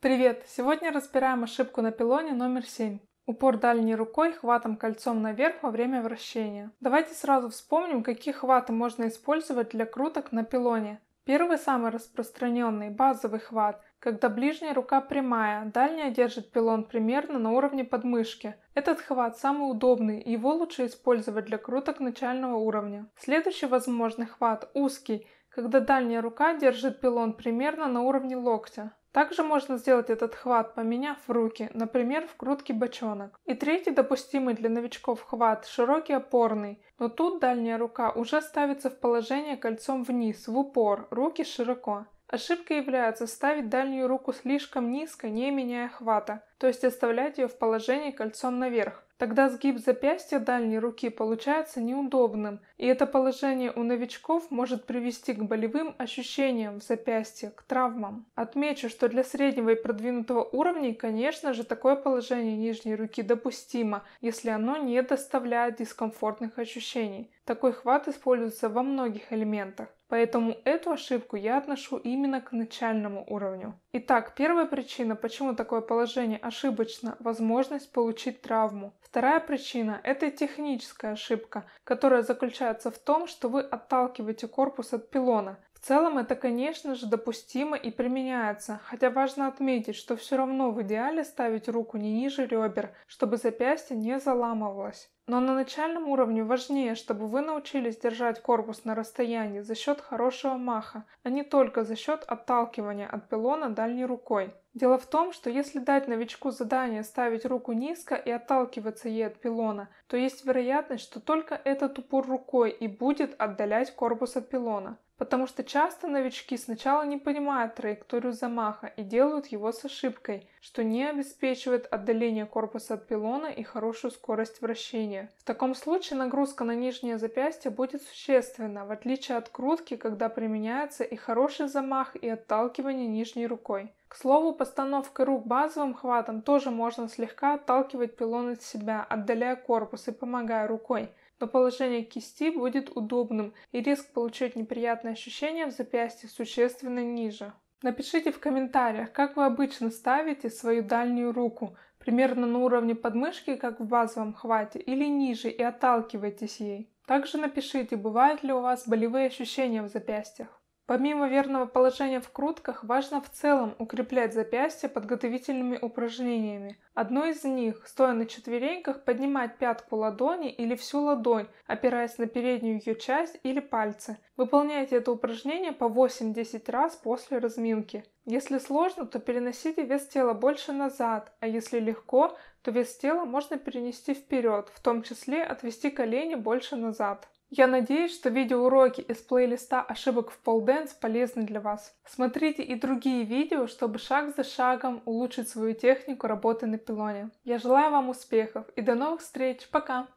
Привет! Сегодня разбираем ошибку на пилоне номер 7. Упор дальней рукой, хватом кольцом наверх во время вращения. Давайте сразу вспомним, какие хваты можно использовать для круток на пилоне. Первый самый распространенный – базовый хват, когда ближняя рука прямая, а дальняя держит пилон примерно на уровне подмышки. Этот хват самый удобный, его лучше использовать для круток начального уровня. Следующий возможный хват – узкий, когда дальняя рука держит пилон примерно на уровне локтя. Также можно сделать этот хват, поменяв руки, например, в крутке бочонок. И третий допустимый для новичков хват – широкий опорный, но тут дальняя рука уже ставится в положение кольцом вниз, в упор, руки широко. Ошибкой является ставить дальнюю руку слишком низко, не меняя хвата, то есть оставлять ее в положении кольцом наверх. Тогда сгиб запястья дальней руки получается неудобным, и это положение у новичков может привести к болевым ощущениям в запястье, к травмам. Отмечу, что для среднего и продвинутого уровней, конечно же, такое положение нижней руки допустимо, если оно не доставляет дискомфортных ощущений. Такой хват используется во многих элементах, поэтому эту ошибку я отношу именно к начальному уровню. Итак, первая причина, почему такое положение ошибочно – возможность получить травму. Вторая причина – это техническая ошибка, которая заключается в том, что вы отталкиваете корпус от пилона – в целом это, конечно же, допустимо и применяется, хотя важно отметить, что все равно в идеале ставить руку не ниже ребер, чтобы запястье не заламывалось. Но на начальном уровне важнее, чтобы вы научились держать корпус на расстоянии за счет хорошего маха, а не только за счет отталкивания от пилона дальней рукой. Дело в том, что если дать новичку задание ставить руку низко и отталкиваться ей от пилона, то есть вероятность, что только этот упор рукой и будет отдалять корпус от пилона. Потому что часто новички сначала не понимают траекторию замаха и делают его с ошибкой, что не обеспечивает отдаление корпуса от пилона и хорошую скорость вращения. В таком случае нагрузка на нижнее запястье будет существенна, в отличие от крутки, когда применяется и хороший замах, и отталкивание нижней рукой. К слову, постановкой рук базовым хватом тоже можно слегка отталкивать пилон от себя, отдаляя корпус, корпус и помогая рукой, но положение кисти будет удобным и риск получить неприятные ощущения в запястье существенно ниже. Напишите в комментариях, как вы обычно ставите свою дальнюю руку, примерно на уровне подмышки, как в базовом хвате, или ниже и отталкиваетесь ей. Также напишите, бывают ли у вас болевые ощущения в запястьях. Помимо верного положения в крутках, важно в целом укреплять запястья подготовительными упражнениями. Одно из них, стоя на четвереньках, поднимать пятку ладони или всю ладонь, опираясь на переднюю ее часть или пальцы. Выполняйте это упражнение по 8-10 раз после разминки. Если сложно, то переносите вес тела больше назад, а если легко, то вес тела можно перенести вперед, в том числе отвести колени больше назад. Я надеюсь, что видеоуроки из плейлиста «Ошибок в полденс» полезны для вас. Смотрите и другие видео, чтобы шаг за шагом улучшить свою технику работы на пилоне. Я желаю вам успехов и до новых встреч. Пока!